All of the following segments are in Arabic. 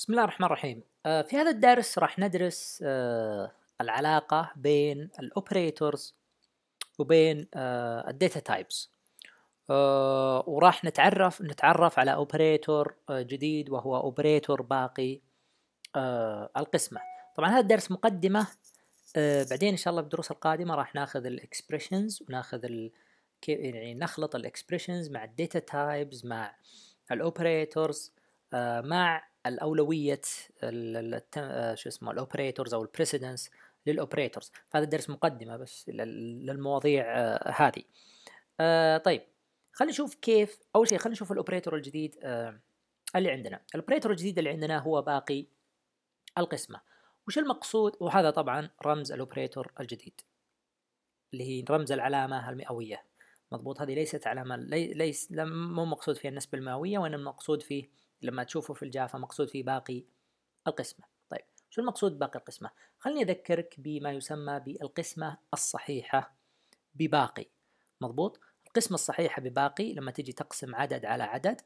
بسم الله الرحمن الرحيم آه، في هذا الدرس راح ندرس آه، العلاقة بين الأوبريتورز وبين آه، الداتا تايبس وراح نتعرف نتعرف على أوبريتور جديد وهو أوبريتور باقي القسمة طبعا هذا الدرس مقدمة بعدين إن شاء الله بالدروس القادمة راح ناخذ الإكسبريشنز وناخذ ال... يعني نخلط الإكسبريشنز مع الداتا تايبس مع الأوبريتورز مع الاولويه آه، شو اسمه الاوبريتورز او البريسيدنس للاوبريتورز فهذا الدرس مقدمه بس للمواضيع آه، هذه آه، طيب خلينا نشوف كيف اول شيء خلينا نشوف الاوبريتور الجديد اللي عندنا الاوبريتور الجديد اللي عندنا هو باقي القسمه وش المقصود وهذا طبعا رمز الاوبريتور الجديد اللي هي رمز العلامه المئويه مضبوط هذه ليست علامه ليس مو مقصود فيها النسبه المئويه وانما المقصود فيه لما تشوفه في الجافة مقصود في باقي القسمة طيب شو المقصود باقي القسمة؟ خليني أذكرك بما يسمى بالقسمة الصحيحة بباقي مضبوط؟ القسمة الصحيحة بباقي لما تجي تقسم عدد على عدد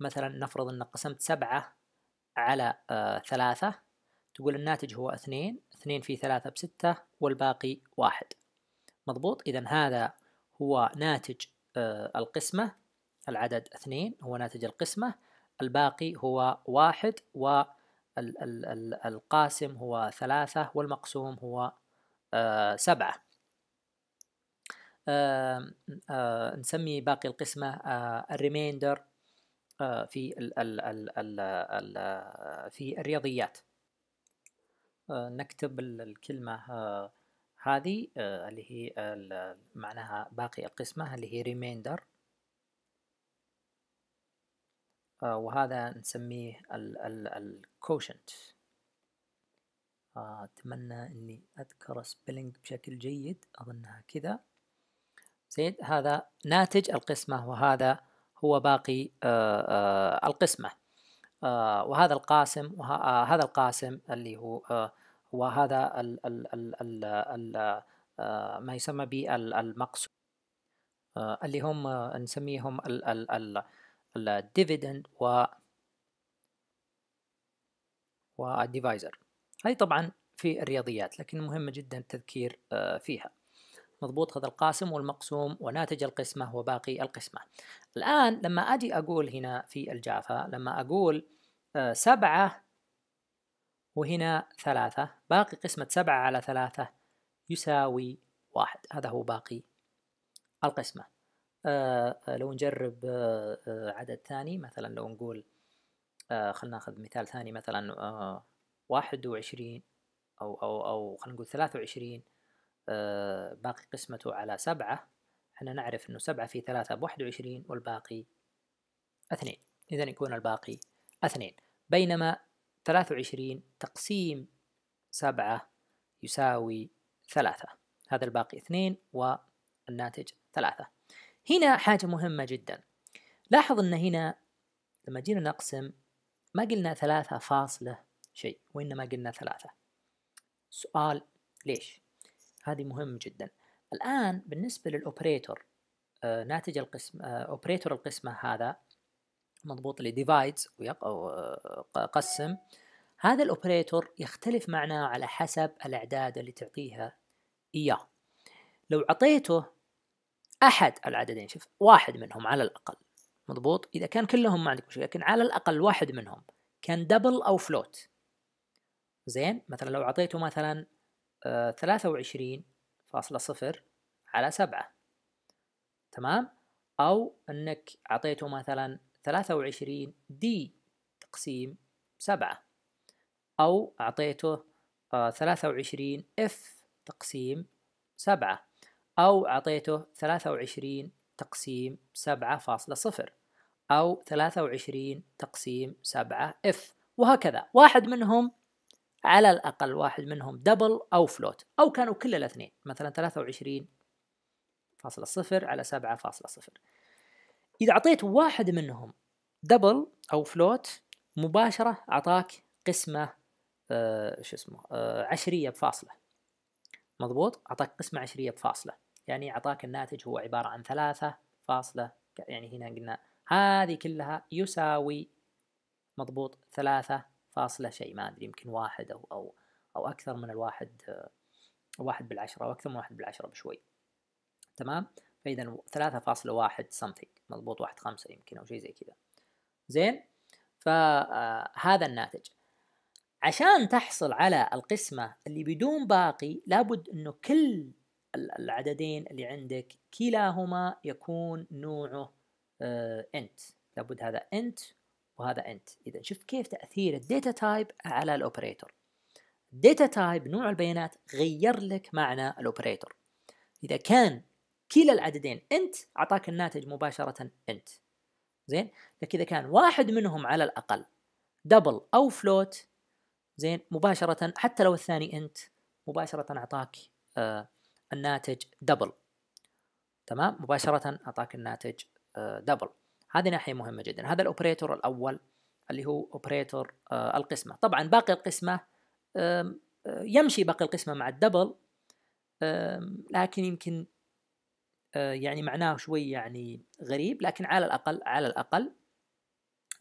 مثلا نفرض أنك قسمت سبعة على آه، ثلاثة تقول الناتج هو اثنين اثنين في ثلاثة بستة والباقي واحد مضبوط إذا هذا هو ناتج آه، القسمة العدد اثنين هو ناتج القسمة الباقي هو واحد والقاسم هو ثلاثة والمقسوم هو آه، سبعة آه، نسمي باقي القسمة آه، الريميندر في في الرياضيات نكتب الكلمة هذه اللي هي معناها باقي القسمة اللي هي ريميندر آه، وهذا نسميه الكوشنت آه، أتمنى أني أذكر سبيلينج بشكل جيد أظنها كذا زين هذا ناتج القسمة وهذا هو باقي آه، القسمة وهذا القاسم وهذا القاسم اللي هو وهذا ال ال ال ال ما يسمى بالمقسوم اللي هم نسميهم ال ال ال الديفيدند و والديفايزر هاي طبعا في الرياضيات لكن مهمة جدا التذكير آه، فيها مضبوط هذا القاسم والمقسوم وناتج القسمة وباقي القسمة الآن لما أجي أقول هنا في الجافا لما أقول آه، سبعة وهنا ثلاثة باقي قسمة سبعة على ثلاثة يساوي واحد هذا هو باقي القسمة آه، لو نجرب آه، عدد ثاني مثلا لو نقول آه، خلنا ناخذ مثال ثاني مثلا واحد وعشرين أو أو أو خلنا نقول ثلاثة وعشرين باقي قسمته على سبعة احنا نعرف انه سبعة في ثلاثة بواحد وعشرين والباقي اثنين اذا يكون الباقي اثنين بينما ثلاثة وعشرين تقسيم سبعة يساوي ثلاثة هذا الباقي اثنين والناتج ثلاثة هنا حاجة مهمة جدا لاحظ أن هنا لما جينا نقسم ما قلنا ثلاثة فاصلة شيء وإنما قلنا ثلاثة سؤال ليش؟ هذه مهم جدا الآن بالنسبة للأوبريتور آه، ناتج القسم آه، أوبريتور القسمة هذا مضبوط لديفايدز ويقسم آه، هذا الأوبريتور يختلف معناه على حسب الأعداد اللي تعطيها إياه لو أعطيته احد العددين شوف واحد منهم على الاقل مضبوط اذا كان كلهم ما عندك مشكله لكن على الاقل واحد منهم كان دبل او فلوت زين مثلا لو اعطيته مثلا 23.0 آه، على 7 تمام او انك اعطيته مثلا 23 دي تقسيم 7 او اعطيته 23 آه، اف تقسيم 7 أو أعطيته 23 تقسيم 7.0 أو 23 تقسيم 7 F وهكذا واحد منهم على الأقل واحد منهم دبل أو فلوت أو كانوا كل الاثنين مثلا 23 فاصلة صفر على سبعة فاصلة صفر إذا أعطيت واحد منهم دبل أو فلوت مباشرة أعطاك قسمة آه شو اسمه آه عشرية بفاصلة مضبوط أعطاك قسمة عشرية بفاصلة يعني أعطاك الناتج هو عبارة عن ثلاثة فاصلة يعني هنا قلنا هذه كلها يساوي مضبوط ثلاثة فاصلة شيء ما أدري يمكن واحد أو أو أو أكثر من الواحد واحد بالعشرة أو أكثر من واحد بالعشرة بشوي تمام فإذا ثلاثة فاصلة واحد something مضبوط واحد خمسة يمكن أو شيء زي كذا زين فهذا آه، الناتج عشان تحصل على القسمة اللي بدون باقي لابد أنه كل العددين اللي عندك كلاهما يكون نوعه انت آه، لابد هذا انت وهذا انت اذا شوف كيف تاثير الديتا تايب على الاوبريتور داتا تايب نوع البيانات غير لك معنى الاوبريتور اذا كان كلا العددين انت اعطاك الناتج مباشره انت زين لكن اذا كان واحد منهم على الاقل دبل او فلوت زين مباشره حتى لو الثاني انت مباشره اعطاك آه، الناتج دبل تمام مباشرة أعطاك الناتج دبل آه، هذه ناحية مهمة جدا هذا الأوبريتور الأول اللي هو أوبريتور آه، القسمة طبعا باقي القسمة آه، يمشي باقي القسمة مع الدبل لكن يمكن يعني معناه شوي يعني غريب لكن على الأقل على الأقل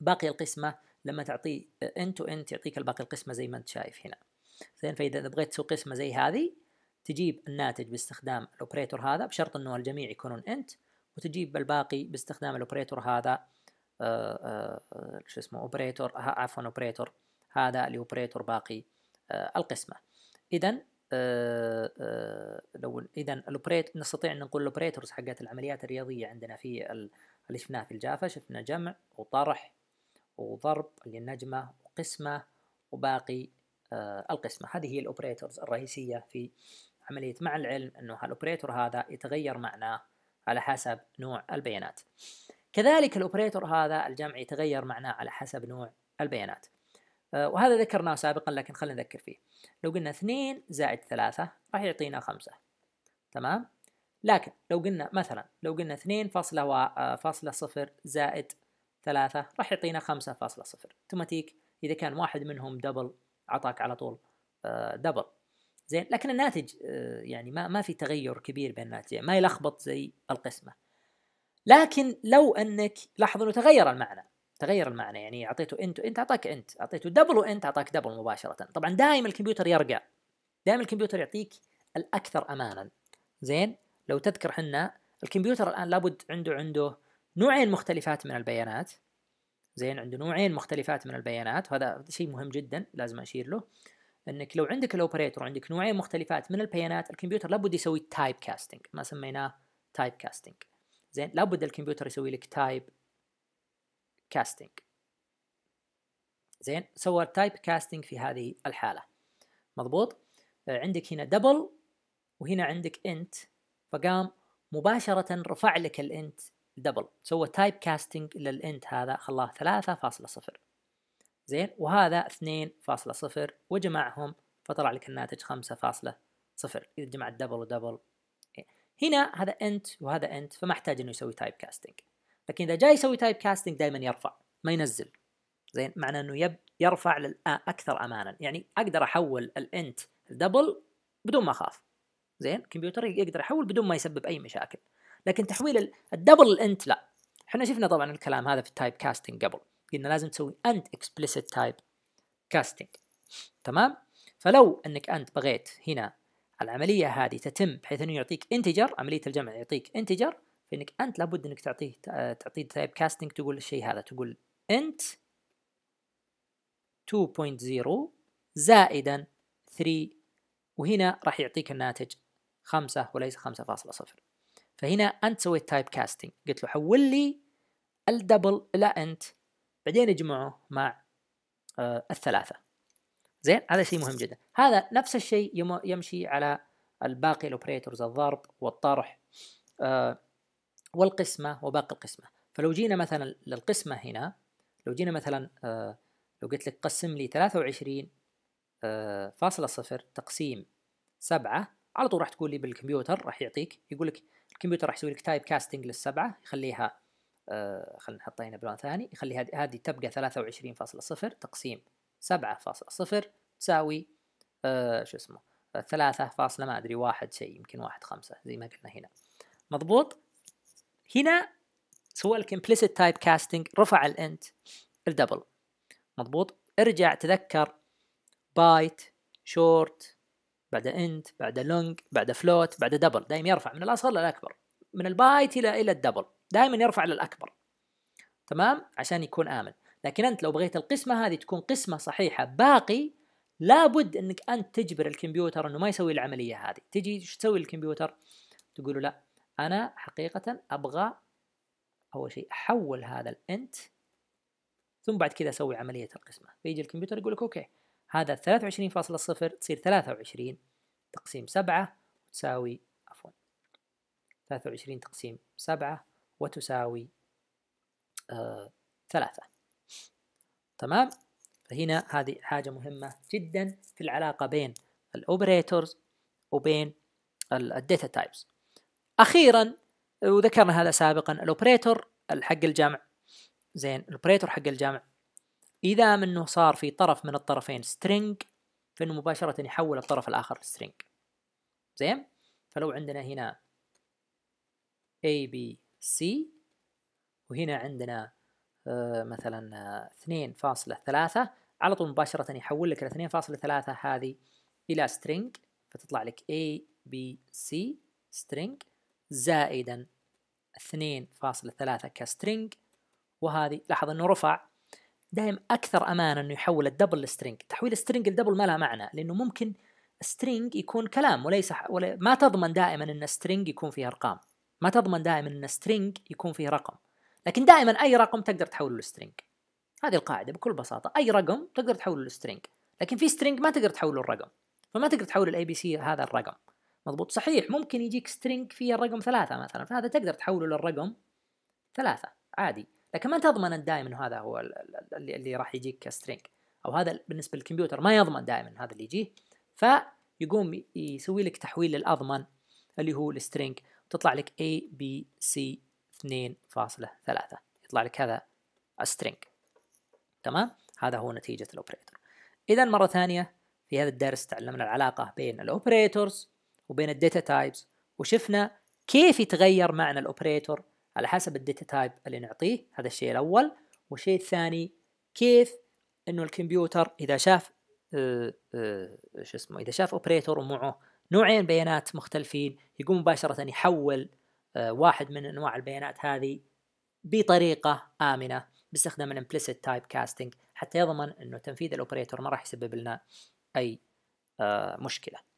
باقي القسمة لما تعطيه انت تو انت يعطيك الباقي القسمة زي ما انت شايف هنا زين فإذا بغيت تسوي قسمة زي هذه تجيب الناتج باستخدام الاوبريتور هذا بشرط انه الجميع يكونون انت وتجيب الباقي باستخدام الاوبريتور هذا آه، آه، شو اسمه اوبريتور عفوا اوبريتور هذا لاوبريتور باقي آه، القسمه اذا لو اذا الاوبريت نستطيع ان نقول الاوبريتورز حقت العمليات الرياضيه عندنا في اللي شفناه في الجافا شفنا جمع وطرح وضرب للنجمه وقسمه وباقي القسمه هذه هي الاوبريتورز الرئيسيه في عملية مع العلم أنه الأوبريتور هذا يتغير معناه على حسب نوع البيانات كذلك الأوبريتور هذا الجمع يتغير معناه على حسب نوع البيانات آه، وهذا ذكرناه سابقا لكن خلينا نذكر فيه لو قلنا 2 زائد 3 راح يعطينا 5 تمام لكن لو قلنا مثلا لو قلنا 2 فاصلة و... آه، فاصلة صفر زائد 3 راح يعطينا 5 فاصلة صفر اوتوماتيك إذا كان واحد منهم دبل عطاك على طول دبل آه، زين لكن الناتج آه، يعني ما ما في تغير كبير بين الناتجين يعني ما يلخبط زي القسمه لكن لو انك لاحظ انه تغير المعنى تغير المعنى يعني اعطيته انت وانت اعطاك انت اعطيته دبل وانت اعطاك دبل مباشره طبعا دائما الكمبيوتر يرقى دائما الكمبيوتر يعطيك الاكثر امانا زين لو تذكر حنا الكمبيوتر الان لابد عنده عنده نوعين مختلفات من البيانات زين عنده نوعين مختلفات من البيانات وهذا شيء مهم جدا لازم اشير له انك لو عندك الاوبريتور وعندك نوعين مختلفات من البيانات الكمبيوتر لابد يسوي تايب كاستنج ما سميناه تايب كاستنج زين لابد الكمبيوتر يسوي لك تايب كاستنج زين سوى تايب كاستنج في هذه الحاله مضبوط آه، عندك هنا دبل وهنا عندك انت فقام مباشره رفع لك الانت دبل سوى تايب كاستنج للانت هذا خلاه 3.0 زين وهذا 2.0 وجمعهم فطلع لك الناتج 5.0 إذا جمعت دبل ودبل هنا هذا انت وهذا انت فما احتاج انه يسوي تايب كاستنج لكن اذا جاي يسوي تايب كاستنج دائما يرفع ما ينزل زين معنى انه يب يرفع آه، اكثر امانا يعني اقدر احول الانت لدبل بدون ما اخاف زين الكمبيوتر يقدر يحول بدون ما يسبب اي مشاكل لكن تحويل الدبل الانت لا احنا شفنا طبعا الكلام هذا في التايب كاستنج قبل قلنا لازم تسوي أنت explicit type casting تمام فلو انك انت بغيت هنا العمليه هذه تتم بحيث انه يعطيك انتجر عمليه الجمع يعطيك انتجر فانك انت لابد انك تعطيه تعطيه تايب كاستنج تقول الشيء هذا تقول انت 2.0 زائدا 3 وهنا راح يعطيك الناتج 5 وليس 5.0 فهنا انت سويت تايب كاستنج قلت له حول لي الدبل الى انت بعدين يجمعه مع آه الثلاثة زين هذا شيء مهم جدا هذا نفس الشيء يمشي على الباقي الاوبريتورز الضرب والطرح آه والقسمة وباقي القسمة فلو جينا مثلا للقسمة هنا لو جينا مثلا آه لو قلت لك قسم لي 23 آه فاصلة صفر تقسيم سبعة على طول راح تقول لي بالكمبيوتر راح يعطيك يقول لك الكمبيوتر راح يسوي لك تايب كاستنج للسبعة يخليها آه، خلينا هنا بلون ثاني يخلي هذه هذه تبقى 23.0 تقسيم 7.0 تساوي آه، شو اسمه ثلاثة فاصلة ما أدري واحد شيء يمكن واحد خمسة زي ما قلنا هنا مضبوط هنا سوى لك تايب كاستنج رفع الانت الدبل مضبوط ارجع تذكر بايت شورت بعد انت بعد لونج بعد فلوت بعد دبل دائما يرفع من الاصغر للاكبر من البايت الى الى الدبل دائما يرفع للاكبر تمام عشان يكون امن لكن انت لو بغيت القسمه هذه تكون قسمه صحيحه باقي لابد انك انت تجبر الكمبيوتر انه ما يسوي العمليه هذه تجي ايش تسوي الكمبيوتر تقول له لا انا حقيقه ابغى اول شيء احول هذا الانت ثم بعد كذا اسوي عمليه القسمه فيجي الكمبيوتر يقول لك اوكي هذا 23.0 تصير 23 تقسيم 7 تساوي عفوا 23 تقسيم 7 وتساوي آه ثلاثة تمام فهنا هذه حاجة مهمة جدا في العلاقة بين الأوبريتورز وبين الداتا تايبس أخيرا وذكرنا هذا سابقا الأوبريتور حق الجمع زين الأوبريتور حق الجمع إذا منه صار في طرف من الطرفين string فإنه مباشرة يحول الطرف الآخر string زين فلو عندنا هنا A B سي وهنا عندنا آه، مثلا 2.3 آه، على طول مباشرة يحول لك ال 2.3 هذه إلى string فتطلع لك A B C string زائدا 2.3 كسترينج وهذه لاحظ انه رفع دائم اكثر امانا انه يحول الدبل لسترينج تحويل السترينج الدبل ما له معنى لانه ممكن سترينج يكون كلام وليس ولا ما تضمن دائما ان سترينج يكون فيه ارقام ما تضمن دائما ان سترينج يكون فيه رقم لكن دائما اي رقم تقدر تحوله لسترينج هذه القاعده بكل بساطه اي رقم تقدر تحوله لسترينج لكن في سترينج ما تقدر تحوله الرقم فما تقدر تحول الاي بي سي هذا الرقم مضبوط صحيح ممكن يجيك سترينج فيه الرقم ثلاثة مثلا فهذا تقدر تحوله للرقم ثلاثة عادي لكن ما تضمن دائما انه هذا هو اللي, اللي راح يجيك سترينج او هذا بالنسبة للكمبيوتر ما يضمن دائما هذا اللي يجيه فيقوم يسوي لك تحويل للاضمن اللي هو السترينج تطلع لك A B C 2.3 يطلع لك هذا string تمام هذا هو نتيجة الأوبريتور إذا مرة ثانية في هذا الدرس تعلمنا العلاقة بين الأوبريتورز وبين الداتا تايبس وشفنا كيف يتغير معنى الأوبريتور على حسب الداتا تايب اللي نعطيه هذا الشيء الأول والشيء الثاني كيف انه الكمبيوتر اذا شاف آه، آه، شو اسمه اذا شاف اوبريتور ومعه نوعين بيانات مختلفين يقوم مباشرة يحول آه، واحد من انواع البيانات هذه بطريقة آمنة باستخدام الامبليسيت تايب كاستنج حتى يضمن انه تنفيذ الاوبريتور ما راح يسبب لنا اي آه، مشكله